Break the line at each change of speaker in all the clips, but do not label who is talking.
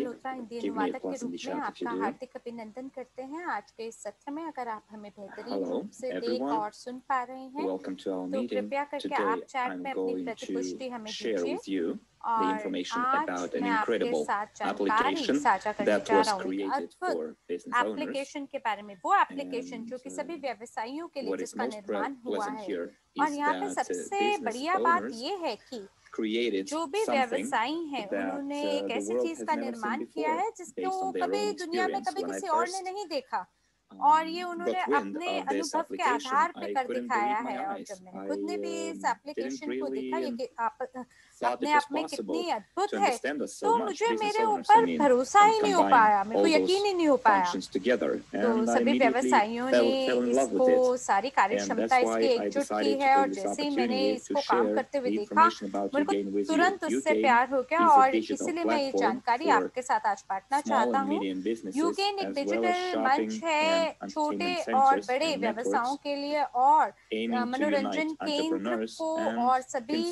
सफलता अनुवादक के रूप में आपका हार्दिक अभिनंदन करते हैं आज के इस सत्र में अगर आप हमें बेहतरीन रूप से देख और सुन पा रहे हैं तो कृपया करके आप चैट में अपनी प्रतिपुष्टि हमें दीजिए the information about an incredible application के बारे में वो एप्लीकेशन जो कि सभी uh, व्यवसायियों के लिए जिसका निर्माण हुआ है और यहाँ पे सबसे बढ़िया बात ये है कि created जो भी व्यवसायी हैं उन्होंने uh, एक ऐसी चीज का निर्माण किया है जिसको कभी दुनिया में कभी किसी और ने नहीं देखा और ये um, उन्होंने अपने अनुभव के आधार पे कर दिखाया है और जब मैंने खुद ने भी um, इस एप्लीकेशन को देखा ये कि आप, अपने आप में कितनी अद्भुत है तो मुझे मेरे ऊपर भरोसा ही नहीं हो पाया मेरे को यकीन ही नहीं हो पाया तो सभी व्यवसायियों ने इसको सारी कार्यक्षमता इसकी एकजुट की है और जैसे ही मैंने इसको काम करते हुए देखा मेरे को तुरंत उससे प्यार हो गया और इसीलिए मैं ये जानकारी आपके साथ आज बांटना चाहता हूँ गेन एक डिजिटल मंच है छोटे और बड़े व्यवसायों के लिए और मनोरंजन केंद्र को और सभी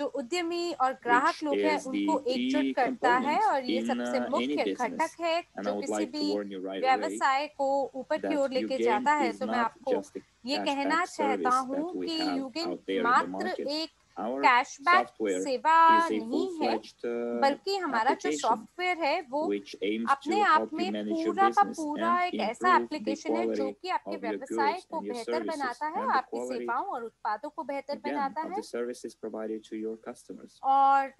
जो उद्यमी और ग्राहक लोग हैं उनको एकजुट करता है और ये सबसे uh, मुख्य घटक है जो किसी भी व्यवसाय को ऊपर की ओर लेके जाता है तो मैं आपको ये कहना चाहता हूँ कि युगिन मात्र एक कैशबैक सेवा नहीं है uh, बल्कि हमारा जो सॉफ्टवेयर है वो अपने आप में पूरा का पूरा एक ऐसा एप्लीकेशन है जो कि आपके व्यवसाय को बेहतर बनाता है आपकी सेवाओं और उत्पादों को बेहतर बनाता है और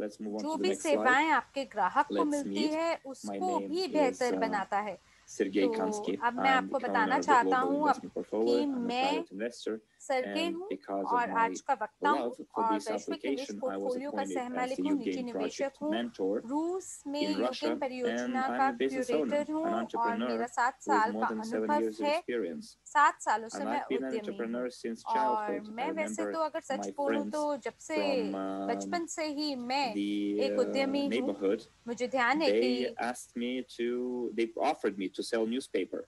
जो भी सेवाएं आपके ग्राहक को मिलती है उसको भी बेहतर uh, बनाता है तो अब मैं आपको बताना चाहता हूँ कि मैं सरके हूँ और आज का वक्ता हूँ और वैश्विक निवेश पोर्टफोलियो का सहमालिक हूँ निजी निवेशक हूँ रूस में यूकेन परियोजना का क्यूरेटर हूँ और मेरा सात साल का अनुभव है सात सालों से मैं उद्यमी और मैं वैसे तो अगर सच बोलूँ तो जब से बचपन से ही मैं एक उद्यमी हूँ मुझे ध्यान है कि they offered me to sell newspaper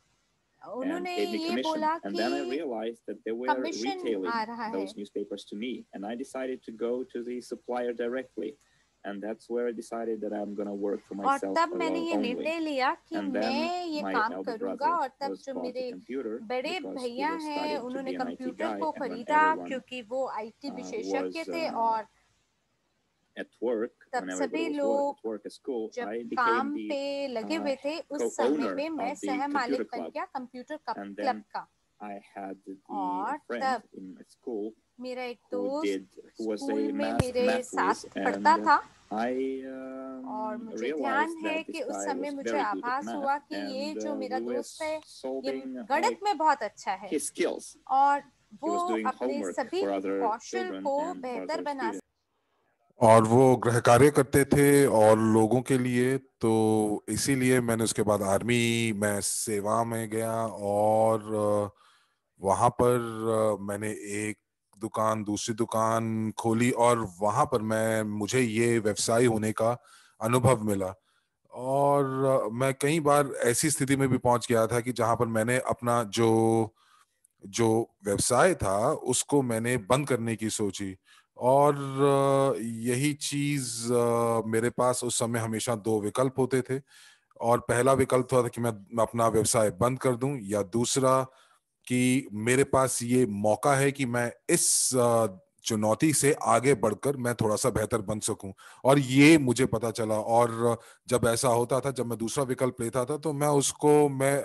उन्होंने ये बोला कि कमीशन आ रहा है newspapers to me and I decided to go to the supplier directly and that's where I decided that I'm going to work for myself और तब मैंने ये निर्णय लिया कि मैं ये काम करूंगा और तब जो मेरे बड़े भैया हैं उन्होंने कंप्यूटर को खरीदा क्योंकि वो आईटी विशेषज्ञ थे और at work तब सभी लोग जब काम पे लगे uh, हुए थे उस समय में मैं सह मालिक बन गया कंप्यूटर क्लब का I had और तब in school मेरा एक दोस्त स्कूल में मेरे साथ पढ़ता था I, um, और मुझे ध्यान है कि उस समय मुझे आभास हुआ कि ये जो uh, मेरा दोस्त है ये गणित में बहुत अच्छा है और वो अपने सभी कौशल को बेहतर बना
और वो गृह कार्य करते थे और लोगों के लिए तो इसीलिए मैंने उसके बाद आर्मी में सेवा में गया और वहां पर मैंने एक दुकान दूसरी दुकान खोली और वहां पर मैं मुझे ये व्यवसाय होने का अनुभव मिला और मैं कई बार ऐसी स्थिति में भी पहुंच गया था कि जहां पर मैंने अपना जो जो व्यवसाय था उसको मैंने बंद करने की सोची और यही चीज मेरे पास उस समय हमेशा दो विकल्प होते थे और पहला विकल्प था कि मैं अपना व्यवसाय बंद कर दूं या दूसरा कि मेरे पास ये मौका है कि मैं इस चुनौती से आगे बढ़कर मैं थोड़ा सा बेहतर बन सकूं और ये मुझे पता चला और जब ऐसा होता था जब मैं दूसरा विकल्प लेता था तो मैं उसको मैं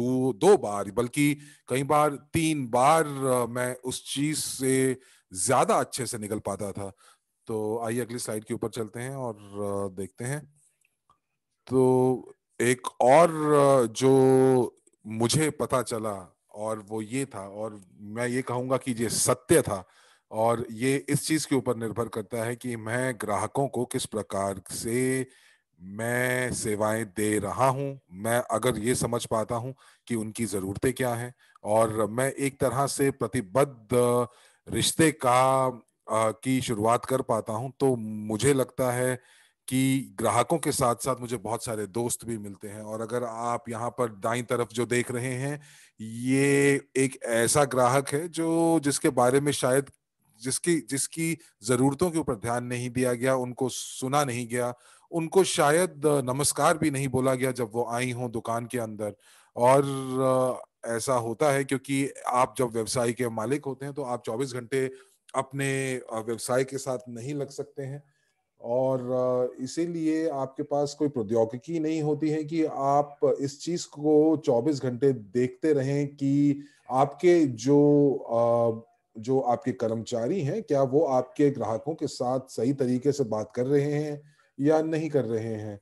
दो दो बार बल्कि कई बार तीन बार मैं उस चीज से ज्यादा अच्छे से निकल पाता था तो आइए अगली स्लाइड के ऊपर चलते हैं और देखते हैं तो एक और जो मुझे पता चला और वो ये था और मैं ये कहूंगा कि ये सत्य था और ये इस चीज़ के ऊपर निर्भर करता है कि मैं ग्राहकों को किस प्रकार से मैं सेवाएं दे रहा हूं मैं अगर ये समझ पाता हूं कि उनकी ज़रूरतें क्या हैं और मैं एक तरह से प्रतिबद्ध रिश्ते का की शुरुआत कर पाता हूं तो मुझे लगता है कि ग्राहकों के साथ साथ मुझे बहुत सारे दोस्त भी मिलते हैं और अगर आप यहाँ पर दाई तरफ जो देख रहे हैं ये एक ऐसा ग्राहक है जो जिसके बारे में शायद जिसकी जिसकी ज़रूरतों के ऊपर ध्यान नहीं दिया गया उनको सुना नहीं गया उनको शायद नमस्कार भी नहीं बोला गया जब वो आई हो दुकान के अंदर और ऐसा होता है क्योंकि आप जब व्यवसाय के मालिक होते हैं तो आप 24 घंटे अपने व्यवसाय के साथ नहीं लग सकते हैं और इसीलिए आपके पास कोई प्रौद्योगिकी नहीं होती है कि आप इस चीज को 24 घंटे देखते रहें कि आपके जो जो आपके कर्मचारी हैं क्या वो आपके ग्राहकों के साथ सही तरीके से बात कर रहे हैं या नहीं कर रहे हैं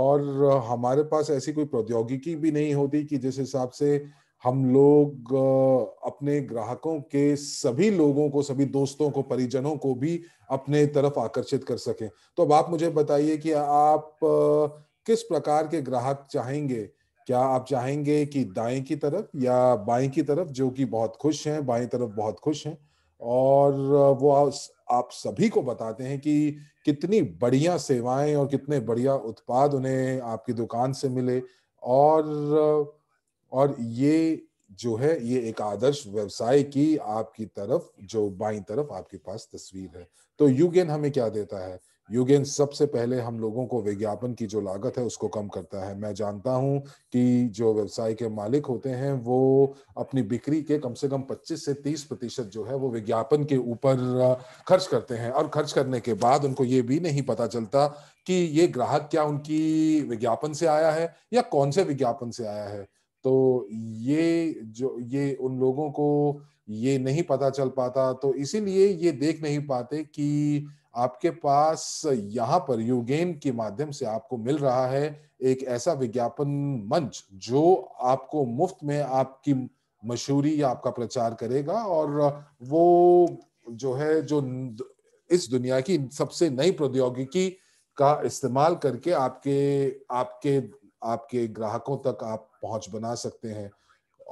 और हमारे पास ऐसी कोई प्रौद्योगिकी भी नहीं होती कि जिस हिसाब से हम लोग अपने ग्राहकों के सभी लोगों को सभी दोस्तों को परिजनों को भी अपने तरफ आकर्षित कर सकें तो अब आप मुझे बताइए कि आप किस प्रकार के ग्राहक चाहेंगे क्या आप चाहेंगे कि दाएं की तरफ या बाएं की तरफ जो कि बहुत खुश हैं बाएं तरफ बहुत खुश हैं और वो आप सभी को बताते हैं कि कितनी बढ़िया सेवाएं और कितने बढ़िया उत्पाद उन्हें आपकी दुकान से मिले और और ये जो है ये एक आदर्श व्यवसाय की आपकी तरफ जो बाई तरफ आपके पास तस्वीर है तो युगेन हमें क्या देता है युगेन सबसे पहले हम लोगों को विज्ञापन की जो लागत है उसको कम करता है मैं जानता हूं कि जो व्यवसाय के मालिक होते हैं वो अपनी बिक्री के कम से कम 25 से 30 प्रतिशत जो है वो विज्ञापन के ऊपर खर्च करते हैं और खर्च करने के बाद उनको ये भी नहीं पता चलता कि ये ग्राहक क्या उनकी विज्ञापन से आया है या कौन से विज्ञापन से आया है तो ये जो ये उन लोगों को ये नहीं पता चल पाता तो इसीलिए ये देख नहीं पाते कि आपके पास यहाँ पर यूगेन के माध्यम से आपको मिल रहा है एक ऐसा विज्ञापन मंच जो आपको मुफ्त में आपकी मशहूरी या आपका प्रचार करेगा और वो जो है जो इस दुनिया की सबसे नई प्रौद्योगिकी का इस्तेमाल करके आपके आपके आपके ग्राहकों तक आप पहुंच बना सकते हैं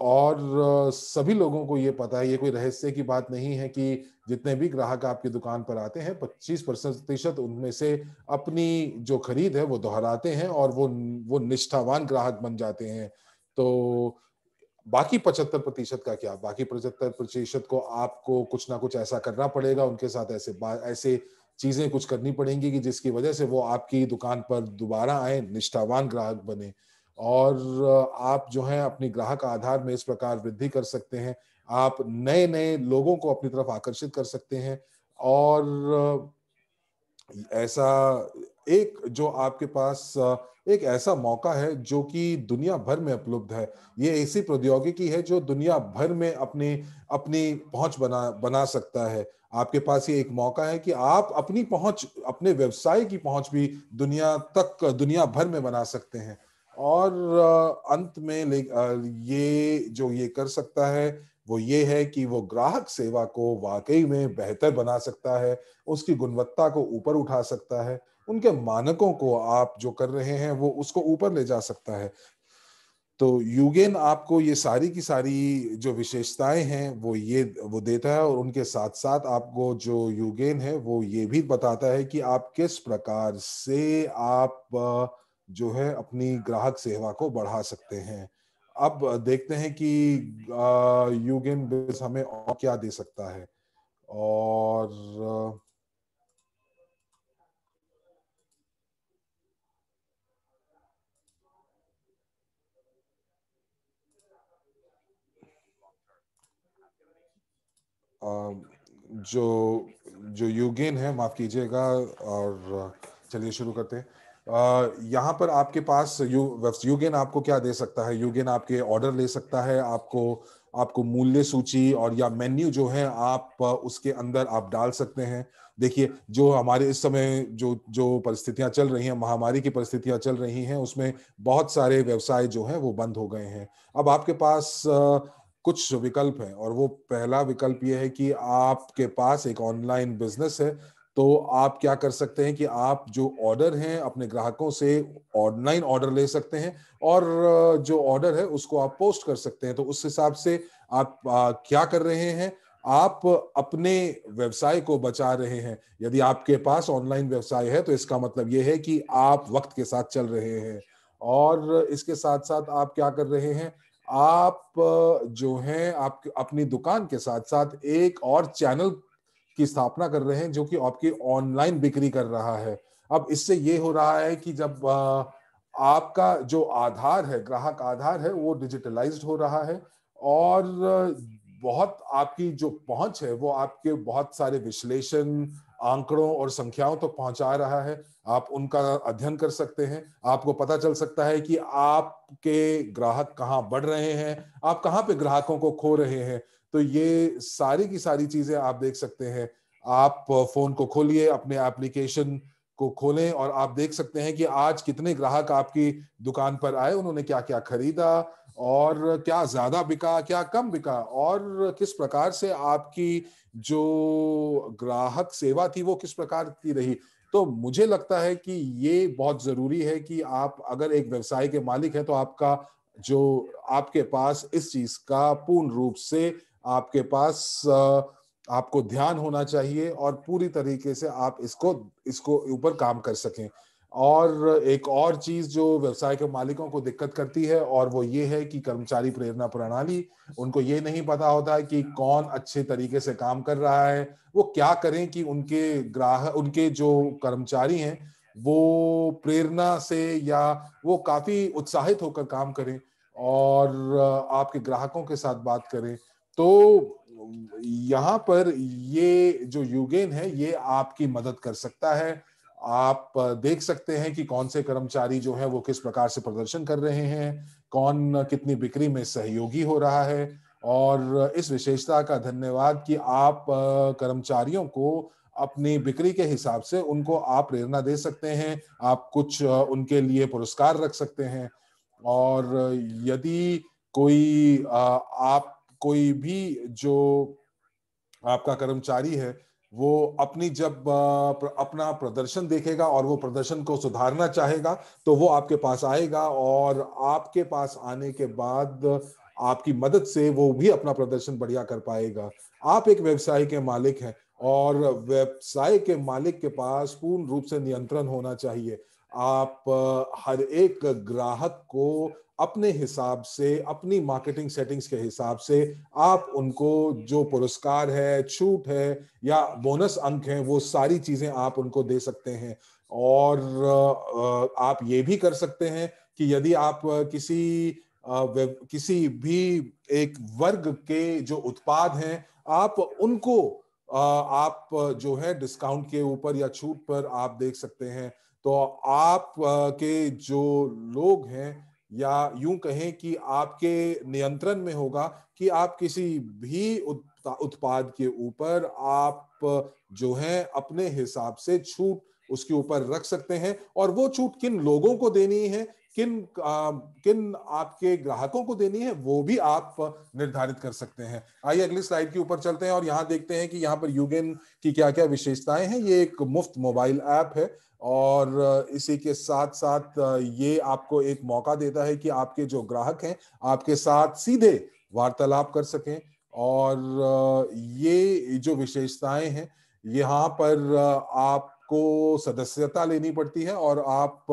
और सभी लोगों को ये पता है ये कोई रहस्य की बात नहीं है कि जितने भी ग्राहक आपकी दुकान पर आते हैं 25 प्रतिशत उनमें से अपनी जो खरीद है वो दोहराते हैं और वो वो निष्ठावान ग्राहक बन जाते हैं तो बाकी पचहत्तर प्रतिशत का क्या बाकी पचहत्तर प्रतिशत को आपको कुछ ना कुछ ऐसा करना पड़ेगा उनके साथ ऐसे ऐसे चीजें कुछ करनी पड़ेंगी कि जिसकी वजह से वो आपकी दुकान पर दोबारा आए निष्ठावान ग्राहक बने और आप जो है अपनी ग्राहक आधार में इस प्रकार वृद्धि कर सकते हैं आप नए नए लोगों को अपनी तरफ आकर्षित कर सकते हैं और ऐसा एक जो आपके पास एक ऐसा मौका है जो कि दुनिया भर में उपलब्ध है ये ऐसी प्रौद्योगिकी है जो दुनिया भर में अपनी अपनी पहुंच बना बना सकता है आपके पास ये एक मौका है कि आप अपनी पहुंच अपने व्यवसाय की पहुंच भी दुनिया तक दुनिया भर में बना सकते हैं और अंत में ये जो ये कर सकता है वो ये है कि वो ग्राहक सेवा को वाकई में बेहतर बना सकता है उसकी गुणवत्ता को ऊपर उठा सकता है उनके मानकों को आप जो कर रहे हैं वो उसको ऊपर ले जा सकता है तो युगेन आपको ये सारी की सारी जो विशेषताएं हैं वो ये वो देता है और उनके साथ साथ आपको जो युगेन है वो ये भी बताता है कि आप किस प्रकार से आप जो है अपनी ग्राहक सेवा को बढ़ा सकते हैं अब देखते हैं कि युगेन हमें और क्या दे सकता है और जो जो युगेन है माफ़ कीजिएगा और चलिए शुरू करते हैं यहाँ पर आपके पास यू युगेन आपको क्या दे सकता है यूगेन आपके ऑर्डर ले सकता है आपको आपको मूल्य सूची और या मेन्यू जो है आप उसके अंदर आप डाल सकते हैं देखिए जो हमारे इस समय जो जो परिस्थितियां चल रही हैं महामारी की परिस्थितियां चल रही हैं उसमें बहुत सारे व्यवसाय जो हैं वो बंद हो गए हैं अब आपके पास कुछ विकल्प हैं और वो पहला विकल्प ये है कि आपके पास एक ऑनलाइन बिजनेस है तो आप क्या कर सकते हैं कि आप जो ऑर्डर हैं अपने ग्राहकों से ऑनलाइन ऑर्डर ले सकते हैं और जो ऑर्डर है उसको आप पोस्ट कर सकते हैं तो उस हिसाब से आप आ, क्या कर रहे हैं आप अपने व्यवसाय को बचा रहे हैं यदि आपके पास ऑनलाइन व्यवसाय है तो इसका मतलब यह है कि आप वक्त के साथ चल रहे हैं और इसके साथ साथ आप क्या कर रहे हैं आप जो हैं आप अपनी दुकान के साथ साथ एक और चैनल की स्थापना कर रहे हैं जो कि आपकी ऑनलाइन बिक्री कर रहा है अब इससे ये हो रहा है कि जब आपका जो आधार है ग्राहक आधार है वो डिजिटलाइज्ड हो रहा है और बहुत आपकी जो पहुंच है वो आपके बहुत सारे विश्लेषण आंकड़ों और संख्याओं तक तो पहुंचा रहा है आप उनका अध्ययन कर सकते हैं आपको पता चल सकता है कि आपके ग्राहक कहाँ बढ़ रहे हैं आप कहाँ पे ग्राहकों को खो रहे हैं तो ये सारी की सारी चीजें आप देख सकते हैं आप फोन को खोलिए अपने एप्लीकेशन को खोलें और आप देख सकते हैं कि आज कितने ग्राहक आपकी दुकान पर आए उन्होंने क्या क्या खरीदा और क्या ज्यादा बिका क्या कम बिका और किस प्रकार से आपकी जो ग्राहक सेवा थी वो किस प्रकार की रही तो मुझे लगता है कि ये बहुत जरूरी है कि आप अगर एक व्यवसाय के मालिक हैं तो आपका जो आपके पास इस चीज का पूर्ण रूप से आपके पास आपको ध्यान होना चाहिए और पूरी तरीके से आप इसको इसको ऊपर काम कर सकें और एक और चीज जो व्यवसाय के मालिकों को दिक्कत करती है और वो ये है कि कर्मचारी प्रेरणा प्रणाली उनको ये नहीं पता होता है कि कौन अच्छे तरीके से काम कर रहा है वो क्या करें कि उनके ग्राहक उनके जो कर्मचारी हैं वो प्रेरणा से या वो काफी उत्साहित होकर काम करें और आपके ग्राहकों के साथ बात करें तो यहाँ पर ये जो युगेन है ये आपकी मदद कर सकता है आप देख सकते हैं कि कौन से कर्मचारी जो है वो किस प्रकार से प्रदर्शन कर रहे हैं कौन कितनी बिक्री में सहयोगी हो रहा है और इस विशेषता का धन्यवाद कि आप कर्मचारियों को अपनी बिक्री के हिसाब से उनको आप प्रेरणा दे सकते हैं आप कुछ उनके लिए पुरस्कार रख सकते हैं और यदि कोई आप कोई भी जो आपका कर्मचारी है वो अपनी जब अपना प्रदर्शन देखेगा और वो प्रदर्शन को सुधारना चाहेगा तो वो आपके पास आएगा और आपके पास आने के बाद आपकी मदद से वो भी अपना प्रदर्शन बढ़िया कर पाएगा आप एक व्यवसाय के मालिक हैं और व्यवसाय के मालिक के पास पूर्ण रूप से नियंत्रण होना चाहिए आप हर एक ग्राहक को अपने हिसाब से अपनी मार्केटिंग सेटिंग्स के हिसाब से आप उनको जो पुरस्कार है छूट है या बोनस अंक है वो सारी चीज़ें आप उनको दे सकते हैं और आप ये भी कर सकते हैं कि यदि आप किसी किसी भी एक वर्ग के जो उत्पाद हैं आप उनको आप जो है डिस्काउंट के ऊपर या छूट पर आप देख सकते हैं तो आप के जो लोग हैं या यूं कहें कि आपके नियंत्रण में होगा कि आप किसी भी उत्पाद के ऊपर आप जो है अपने हिसाब से छूट उसके ऊपर रख सकते हैं और वो छूट किन लोगों को देनी है किन आ, किन आपके ग्राहकों को देनी है वो भी आप निर्धारित कर सकते हैं आइए अगली स्लाइड के ऊपर चलते हैं और यहाँ देखते हैं कि यहाँ पर यूगेन की क्या क्या विशेषताएं हैं ये एक मुफ्त मोबाइल ऐप है और इसी के साथ साथ ये आपको एक मौका देता है कि आपके जो ग्राहक हैं आपके साथ सीधे वार्तालाप कर सकें और ये जो विशेषताएं हैं यहाँ पर आपको सदस्यता लेनी पड़ती है और आप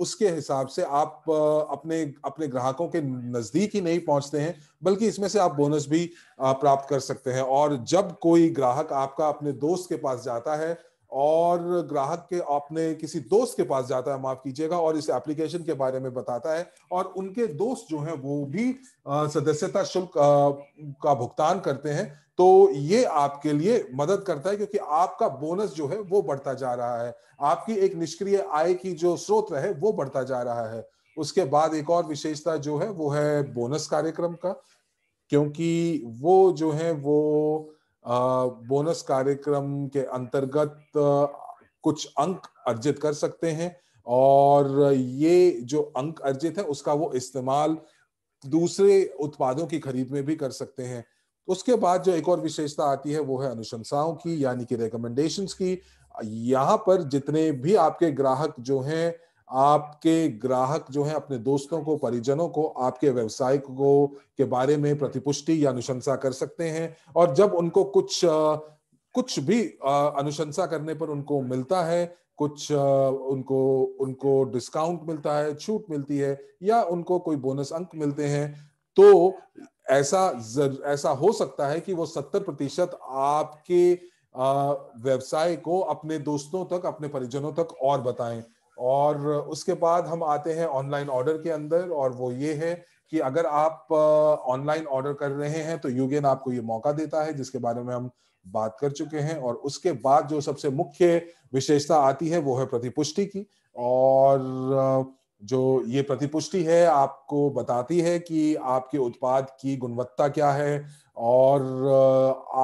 उसके हिसाब से आप अपने अपने ग्राहकों के नज़दीक ही नहीं पहुंचते हैं बल्कि इसमें से आप बोनस भी प्राप्त कर सकते हैं और जब कोई ग्राहक आपका अपने दोस्त के पास जाता है और ग्राहक के अपने किसी दोस्त के पास जाता है माफ कीजिएगा और इस एप्लीकेशन के बारे में बताता है और उनके दोस्त जो हैं वो भी सदस्यता शुल्क का भुगतान करते हैं तो ये आपके लिए मदद करता है क्योंकि आपका बोनस जो है वो बढ़ता जा रहा है आपकी एक निष्क्रिय आय की जो स्रोत रहे वो बढ़ता जा रहा है उसके बाद एक और विशेषता जो है वो है बोनस कार्यक्रम का क्योंकि वो जो है वो बोनस कार्यक्रम के अंतर्गत कुछ अंक अर्जित कर सकते हैं और ये जो अंक अर्जित है उसका वो इस्तेमाल दूसरे उत्पादों की खरीद में भी कर सकते हैं उसके बाद जो एक और विशेषता आती है वो है अनुशंसाओं की यानी कि रिकमेंडेशन की यहाँ पर जितने भी आपके ग्राहक जो हैं आपके ग्राहक जो है अपने दोस्तों को परिजनों को आपके व्यवसाय को के बारे में प्रतिपुष्टि या अनुशंसा कर सकते हैं और जब उनको कुछ कुछ भी अनुशंसा करने पर उनको मिलता है कुछ उनको उनको डिस्काउंट मिलता है छूट मिलती है या उनको कोई बोनस अंक मिलते हैं तो ऐसा ऐसा हो सकता है कि वो सत्तर प्रतिशत आपके व्यवसाय को अपने दोस्तों तक अपने परिजनों तक और बताएं और उसके बाद हम आते हैं ऑनलाइन ऑर्डर के अंदर और वो ये है कि अगर आप ऑनलाइन ऑर्डर कर रहे हैं तो यूगेन आपको ये मौका देता है जिसके बारे में हम बात कर चुके हैं और उसके बाद जो सबसे मुख्य विशेषता आती है वो है प्रतिपुष्टि की और जो ये प्रतिपुष्टि है आपको बताती है कि आपके उत्पाद की गुणवत्ता क्या है और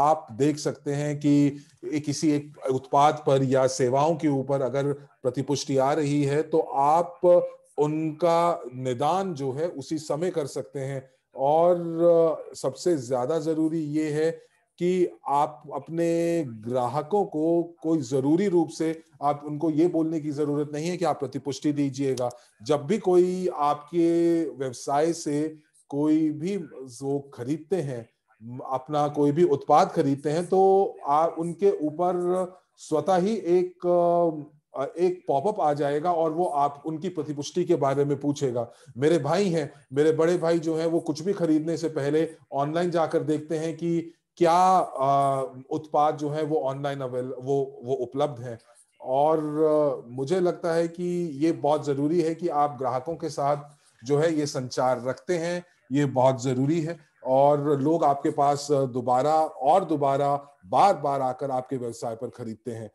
आप देख सकते हैं कि किसी एक उत्पाद पर या सेवाओं के ऊपर अगर प्रतिपुष्टि आ रही है तो आप उनका निदान जो है उसी समय कर सकते हैं और सबसे ज्यादा जरूरी ये है कि आप अपने ग्राहकों को कोई जरूरी रूप से आप उनको ये बोलने की जरूरत नहीं है कि आप प्रतिपुष्टि दीजिएगा जब भी कोई आपके व्यवसाय से कोई भी जो खरीदते हैं अपना कोई भी उत्पाद खरीदते हैं तो आ, उनके ऊपर स्वतः ही एक एक पॉपअप आ जाएगा और वो आप उनकी प्रतिपुष्टि के बारे में पूछेगा मेरे भाई हैं मेरे बड़े भाई जो हैं वो कुछ भी खरीदने से पहले ऑनलाइन जाकर देखते हैं कि क्या उत्पाद जो है वो ऑनलाइन अवेल वो वो उपलब्ध है और मुझे लगता है कि ये बहुत जरूरी है कि आप ग्राहकों के साथ जो है ये संचार रखते हैं ये बहुत जरूरी है और लोग आपके पास दोबारा और दोबारा बार बार आकर आपके व्यवसाय पर खरीदते हैं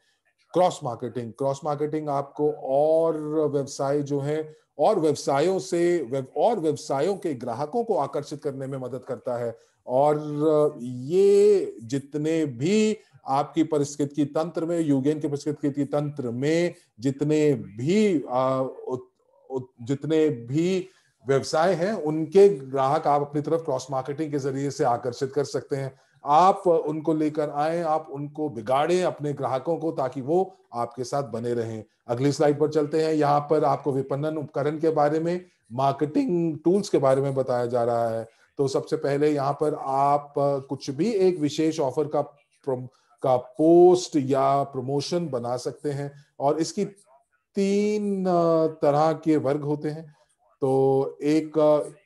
क्रॉस मार्केटिंग क्रॉस मार्केटिंग आपको और व्यवसाय जो है और व्यवसायों से और व्यवसायों के ग्राहकों को आकर्षित करने में मदद करता है और ये जितने भी आपकी परिस्कृति की तंत्र में युगेन के परिस्थिति की तंत्र में जितने भी आ, उ, उ, जितने भी व्यवसाय हैं उनके ग्राहक आप अपनी तरफ क्रॉस मार्केटिंग के जरिए से आकर्षित कर सकते हैं आप उनको लेकर आए आप उनको बिगाड़ें अपने ग्राहकों को ताकि वो आपके साथ बने रहें अगली स्लाइड पर चलते हैं यहाँ पर आपको विपणन उपकरण के बारे में मार्केटिंग टूल्स के बारे में बताया जा रहा है तो सबसे पहले यहाँ पर आप कुछ भी एक विशेष ऑफर का का पोस्ट या प्रमोशन बना सकते हैं और इसकी तीन तरह के वर्ग होते हैं तो एक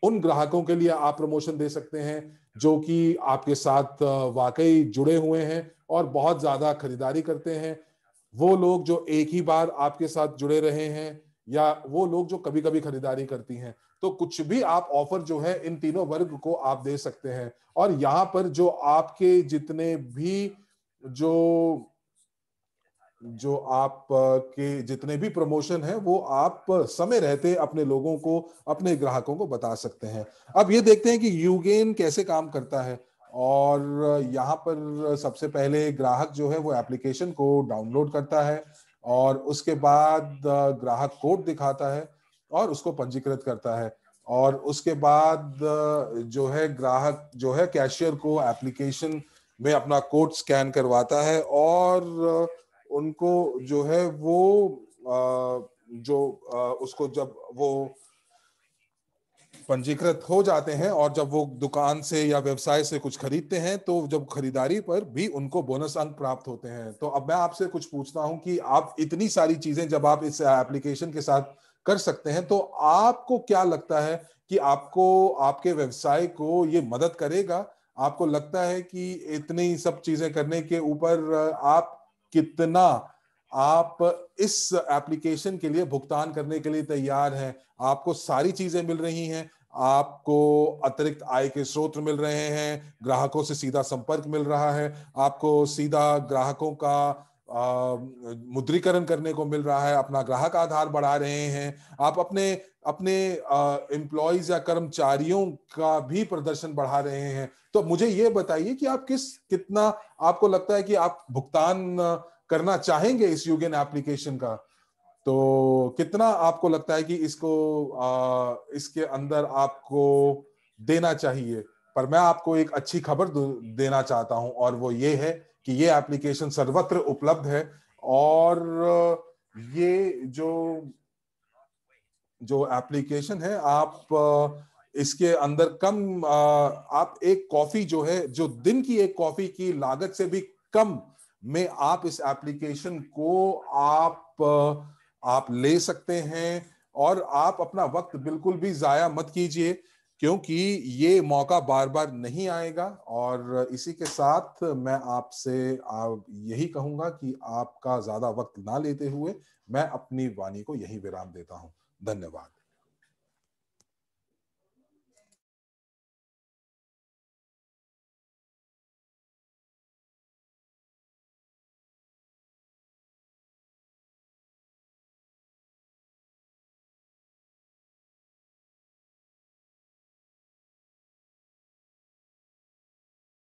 उन ग्राहकों के लिए आप प्रमोशन दे सकते हैं जो कि आपके साथ वाकई जुड़े हुए हैं और बहुत ज़्यादा खरीदारी करते हैं वो लोग जो एक ही बार आपके साथ जुड़े रहे हैं या वो लोग जो कभी कभी खरीदारी करती हैं तो कुछ भी आप ऑफर जो है इन तीनों वर्ग को आप दे सकते हैं और यहाँ पर जो आपके जितने भी जो जो आप के जितने भी प्रमोशन है वो आप समय रहते अपने लोगों को अपने ग्राहकों को बता सकते हैं अब ये देखते हैं कि यूगेन कैसे काम करता है और यहाँ पर सबसे पहले ग्राहक जो है वो एप्लीकेशन को डाउनलोड करता है और उसके बाद ग्राहक कोड दिखाता है और उसको पंजीकृत करता है और उसके बाद जो है ग्राहक जो है कैशियर को एप्लीकेशन में अपना कोड स्कैन करवाता है और उनको जो है वो जो उसको जब वो पंजीकृत हो जाते हैं और जब वो दुकान से या व्यवसाय से कुछ खरीदते हैं तो जब खरीदारी पर भी उनको बोनस अंक प्राप्त होते हैं तो अब मैं आपसे कुछ पूछता हूं कि आप इतनी सारी चीजें जब आप इस एप्लीकेशन के साथ कर सकते हैं तो आपको क्या लगता है कि आपको आपके व्यवसाय को ये मदद करेगा आपको लगता है कि इतनी सब चीजें करने के ऊपर आप कितना आप इस एप्लीकेशन के लिए भुगतान करने के लिए तैयार हैं आपको सारी चीजें मिल रही हैं आपको अतिरिक्त आय के स्रोत मिल रहे हैं ग्राहकों से सीधा संपर्क मिल रहा है आपको सीधा ग्राहकों का मुद्रीकरण करने को मिल रहा है अपना ग्राहक आधार बढ़ा रहे हैं आप अपने अपने एम्प्लॉयज या कर्मचारियों का भी प्रदर्शन बढ़ा रहे हैं तो मुझे ये बताइए कि आप किस कितना आपको लगता है कि आप भुगतान करना चाहेंगे इस यूगेन एप्लीकेशन का तो कितना आपको लगता है कि इसको आ, इसके अंदर आपको देना चाहिए पर मैं आपको एक अच्छी खबर देना चाहता हूं और वो ये है कि ये एप्लीकेशन सर्वत्र उपलब्ध है और ये जो जो एप्लीकेशन है आप इसके अंदर कम आप एक कॉफी जो है जो दिन की एक कॉफी की लागत से भी कम में आप इस एप्लीकेशन को आप आप ले सकते हैं और आप अपना वक्त बिल्कुल भी जाया मत कीजिए क्योंकि ये मौका बार बार नहीं आएगा और इसी के साथ मैं आपसे आप यही कहूंगा कि आपका ज्यादा वक्त ना लेते हुए मैं अपनी वाणी को यही विराम देता हूं धन्यवाद